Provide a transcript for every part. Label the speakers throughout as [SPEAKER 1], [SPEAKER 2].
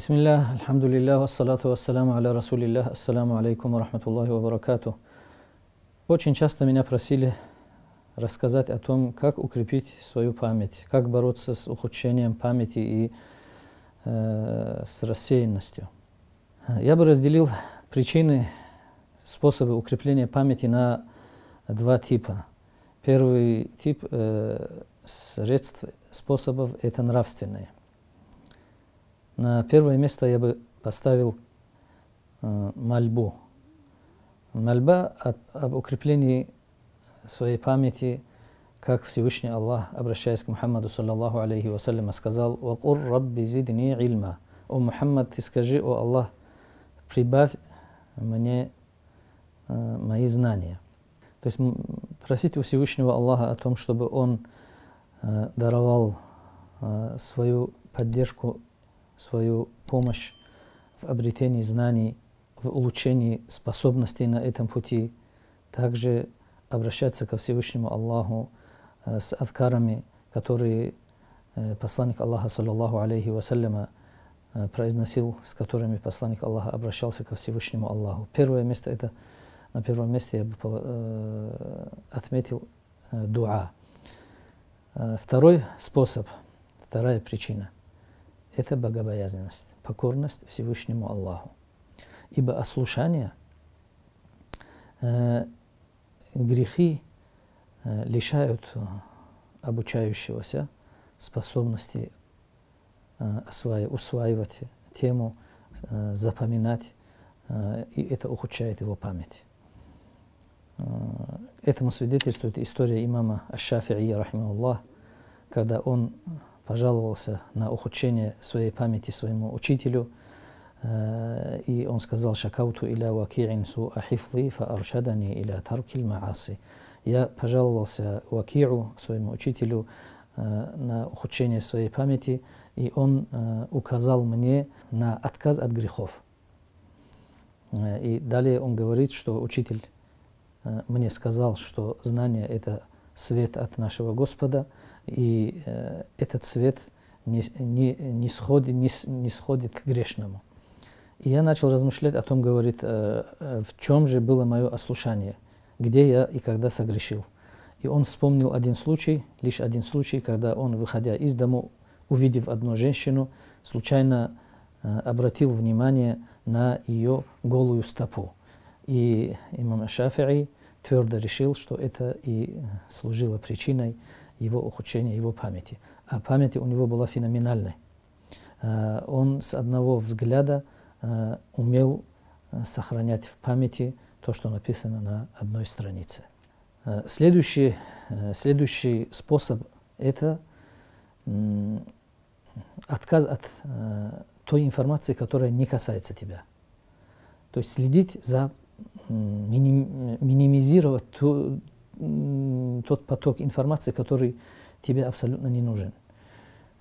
[SPEAKER 1] بسم الله الحمد لله والصلاة والسلام على رسول الله السلام عليكم ورحمة الله Очень часто меня просили рассказать о том, как укрепить свою память, как бороться с ухудшением памяти и э, с рассеянностью. Я бы разделил причины, способы укрепления памяти на два типа. Первый тип э, средств, способов – это нравственные. На первое место я бы поставил э, мольбу. Мольба от, об укреплении своей памяти, как Всевышний Аллах, обращаясь к Мухаммаду, саллаллаху алейхи вассаляма, сказал «Вакур рабби зидни ильма». «О Мухаммад, ты скажи, о Аллах, прибавь мне э, мои знания». То есть просить у Всевышнего Аллаха о том, чтобы Он э, даровал э, свою поддержку свою помощь в обретении знаний, в улучшении способностей на этом пути, также обращаться ко Всевышнему Аллаху э, с откарами, которые э, посланник Аллаха, саллаллаху алейхи вассаляма, э, произносил, с которыми посланник Аллаха обращался ко Всевышнему Аллаху. Первое место это, на первом месте я бы отметил дуа. Второй способ, вторая причина это богобоязненность, покорность Всевышнему Аллаху. Ибо ослушание, э, грехи э, лишают э, обучающегося способности э, осва... усваивать тему, э, запоминать, э, и это ухудшает его память. Э, этому свидетельствует история имама Ашафии, рахималлах, когда он пожаловался на ухудшение своей памяти своему учителю, э, и он сказал «Шакауту иля вакирин су ахифли фа аршадани иля таркил мааси. Я пожаловался Вакиру, своему учителю, э, на ухудшение своей памяти, и он э, указал мне на отказ от грехов. И далее он говорит, что учитель мне сказал, что знание – это свет от нашего Господа, и э, этот свет не, не, не, сходит, не, не сходит к грешному. И я начал размышлять о том, говорит, э, э в чем же было мое ослушание, где я и когда согрешил. И он вспомнил один случай, лишь один случай, когда он, выходя из дому, увидев одну женщину, случайно э, обратил внимание на ее голую стопу. И имам Шафии твердо решил, что это и э, служило причиной его ухудшения, его памяти. А память у него была феноменальной. Э, он с одного взгляда э, умел сохранять в памяти то, что написано на одной странице. Следующий, следующий способ – это отказ от той информации, которая не касается тебя. То есть следить за минимизировать то, тот поток информации, который тебе абсолютно не нужен.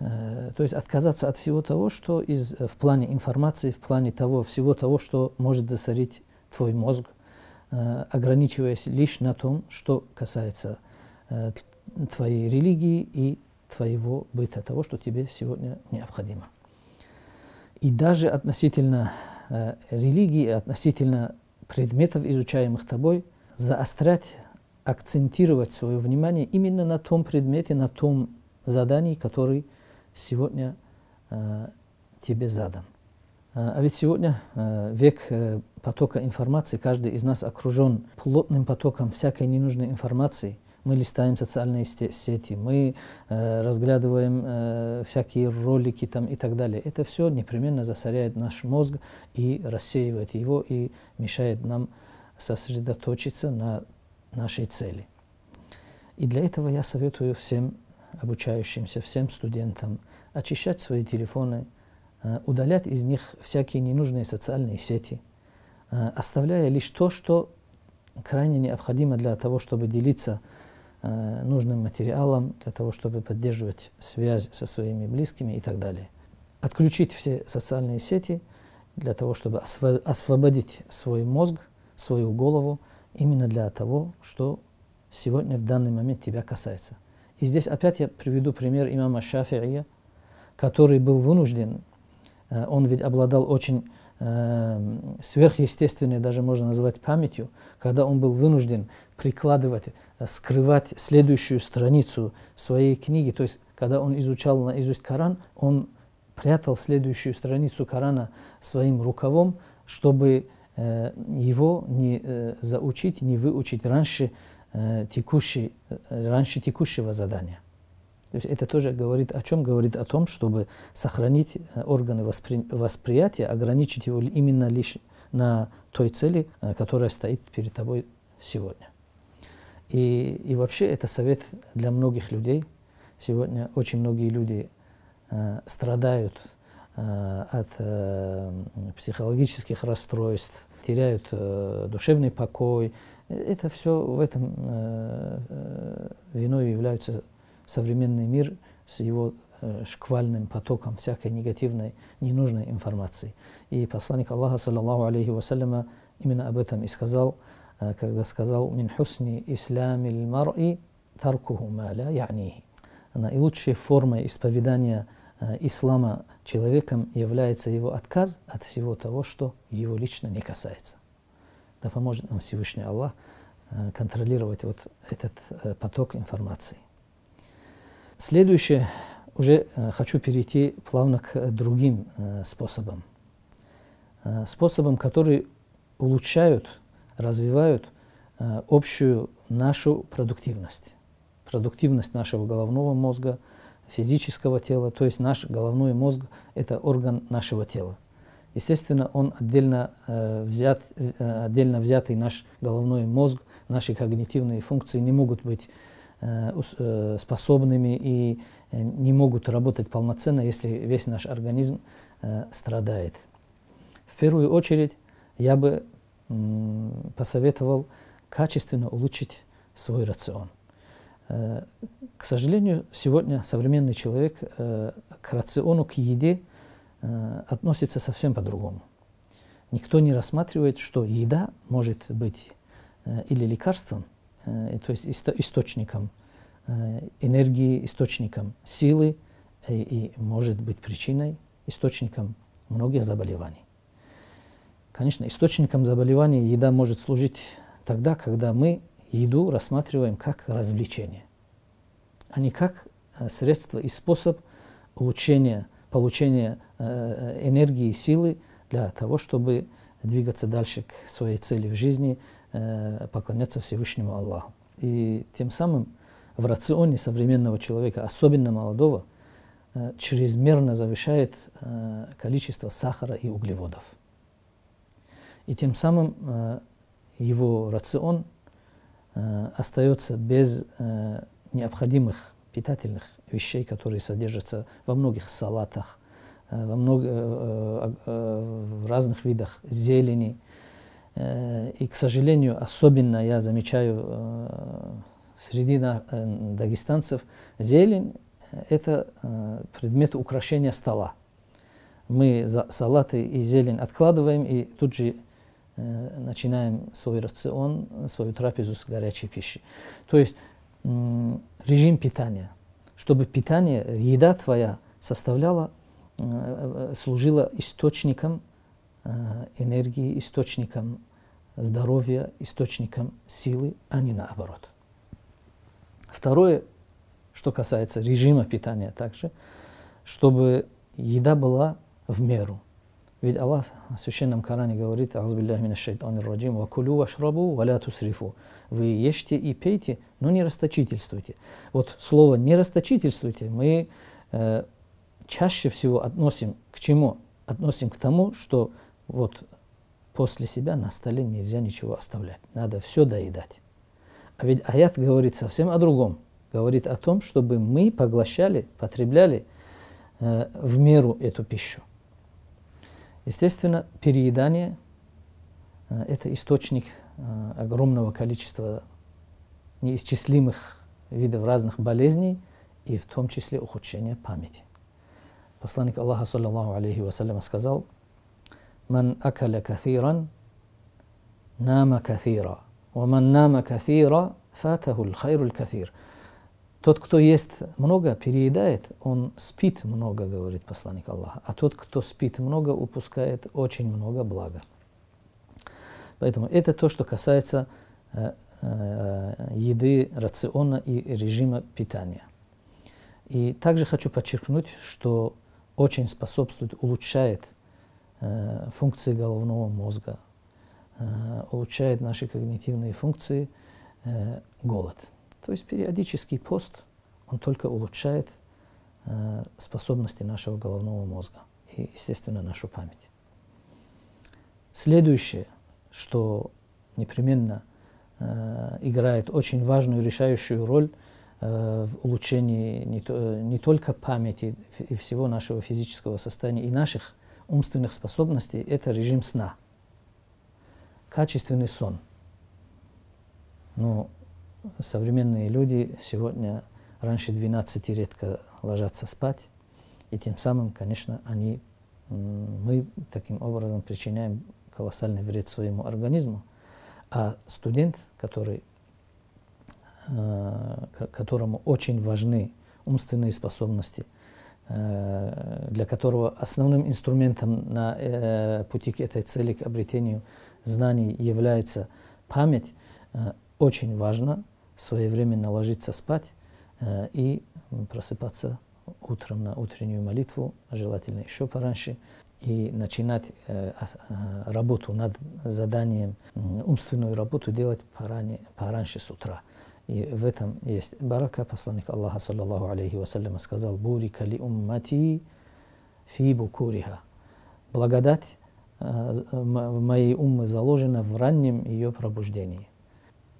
[SPEAKER 1] Э, то есть отказаться от всего того, что из, э, в плане информации, в плане того, всего того, что может засорить твой мозг, э, ограничиваясь лишь на том, что касается твоей религии и твоего быта, того, что тебе сегодня необходимо. И даже относительно религии, относительно предметов, изучаемых тобой, заострять, акцентировать свое внимание именно на том предмете, на том задании, который сегодня э, тебе задан. Э, а ведь сегодня э, век э, потока информации, каждый из нас окружен плотным потоком всякой ненужной информации – мы листаем социальные сети, мы э, разглядываем э, всякие ролики там и так далее. Это все непременно засоряет наш мозг и рассеивает его и мешает нам сосредоточиться на нашей цели. И для этого я советую всем обучающимся, всем студентам очищать свои телефоны, э, удалять из них всякие ненужные социальные сети, э, оставляя лишь то, что крайне необходимо для того, чтобы делиться Э, нужным материалом для того, чтобы поддерживать связь со своими близкими и так далее. Отключить все социальные сети для того, чтобы освободить свой мозг, свою голову именно для того, что сегодня в данный момент тебя касается. И здесь опять я приведу пример имама Шафирия, который был вынужден, э, он ведь обладал очень Эм, сверхъестественной, даже можно назвать памятью, когда он был вынужден прикладывать, э, скрывать следующую страницу своей книги, то есть когда он изучал наизусть Коран, он прятал следующую страницу Корана своим рукавом, чтобы э, его не э, заучить, не выучить раньше, текущей, раньше текущего задания. То есть это тоже говорит о чем? Говорит о том, чтобы сохранить э, органы воспри... восприятия, ограничить его именно лишь на той цели, э, которая стоит перед тобой сегодня. И, и вообще это совет для многих людей. Сегодня очень многие люди э, страдают э, от э, психологических расстройств, теряют э, душевный покой. Э, это все в этом э, виной являются современный мир с его э, шквальным потоком всякой негативной, ненужной информации. И посланник Аллаха, саллаллаху алейхи вассаляма, именно об этом и сказал, э, когда сказал «Мин хусни ислами мар'и таркуху маля янихи». Наилучшей формой исповедания э, ислама человеком является его отказ от всего того, что его лично не касается. Да поможет нам Всевышний Аллах контролировать вот этот поток информации. Следующее, уже э, хочу перейти плавно к э, другим э, способам. Способам, которые улучшают, развивают общую нашу продуктивность. Продуктивность нашего головного мозга, физического тела, то есть наш головной мозг – это орган нашего тела. Естественно, он отдельно, э, взят, э, отдельно взятый наш головной мозг, наши когнитивные функции не могут быть Э, э, способными и э, не могут работать полноценно, если весь наш организм страдает. В первую очередь я бы посоветовал качественно улучшить свой рацион. К сожалению, сегодня современный человек к рациону, к еде относится совсем по-другому. Никто не рассматривает, что еда может быть или лекарством – Э, то есть источником э, энергии, источником силы и, э, и может быть причиной, источником многих заболеваний. Конечно, источником заболеваний еда может служить тогда, когда мы еду рассматриваем как развлечение, а не как средство и способ улучшения, получения энергии и силы для того, чтобы двигаться дальше к своей цели в жизни – Э, поклоняться Всевышнему Аллаху. И тем самым в рационе современного человека, особенно молодого, э, чрезмерно завышает э, количество сахара и углеводов. И тем самым его рацион остается без необходимых питательных вещей, которые содержатся во многих салатах, во, много, в разных видах зелени, Э, и, к сожалению, особенно я замечаю э, среди э, дагестанцев, зелень – это предмет украшения стола. Мы салаты и зелень откладываем и тут же начинаем свой рацион, свою трапезу с горячей пищей. То есть режим питания, чтобы питание, еда твоя составляла, служила источником энергии, источником здоровья источником силы, а не наоборот. Второе, что касается режима питания также, чтобы еда была в меру. Ведь Аллах в Священном Коране говорит, раджим, вакулю вашрабу валя тусрифу. Вы ешьте и пейте, но не расточительствуйте. Вот слово «не расточительствуйте» мы э, чаще всего относим к чему? Относим к тому, что вот после себя на столе нельзя ничего оставлять. Надо все доедать. А ведь аят говорит совсем о другом. Говорит о том, чтобы мы поглощали, потребляли э, в меру эту пищу. Естественно, переедание э, – это источник э, огромного количества неисчислимых видов разных болезней и в том числе ухудшения памяти. Посланник Аллаха, саллиллаху алейхи вассалям, сказал – من أكل كثيرا نام كثيرا ومن نام كثيرا فاته الخير الكثير Тот, кто ест много, переедает, он спит много, говорит посланник Аллаха. А тот, кто спит много, упускает очень много блага. Поэтому это то, что касается э, э, еды, рациона и режима питания. И также хочу подчеркнуть, что очень способствует, улучшает Э, функции головного мозга, э, улучшает наши когнитивные функции э, голод. То есть периодический пост, он только улучшает способности нашего головного мозга и, естественно, нашу память. Следующее, что непременно играет очень важную решающую роль в улучшении не, то, не только памяти и всего нашего физического состояния и наших умственных способностей – это режим сна, качественный сон. Но ну, современные люди сегодня раньше 12 редко ложатся спать, и тем самым, конечно, они, мы таким образом причиняем колоссальный вред своему организму. А студент, который, э, которому очень важны умственные способности – Э, для которого основным инструментом на э, пути к этой цели, к обретению знаний является память, э, очень важно своевременно ложиться спать и просыпаться утром на утреннюю молитву, желательно еще пораньше, и начинать а, а, работу над заданием, умственную работу делать поранее, пораньше с утра. И в этом есть барака. Посланник Аллаха, саллаллаху алейхи вассалям, сказал, «Бурика ли уммати фи букуриха». Благодать э, э, моей уммы заложена в раннем ее пробуждении.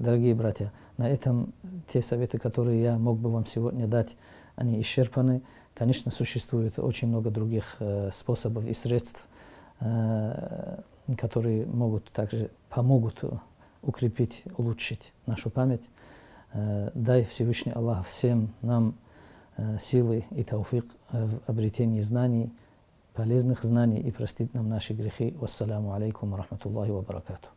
[SPEAKER 1] Дорогие братья, на этом те советы, которые я мог бы вам сегодня дать, они исчерпаны. Конечно, существует очень много других э, способов и средств, э, которые могут также помогут укрепить, улучшить нашу память. Э, дай Всевышний Аллах всем нам э, силы и тауфик э, в обретении знаний, полезных знаний и простит нам наши грехи. Вассаламу алейкум рахматуллахи ва баракату.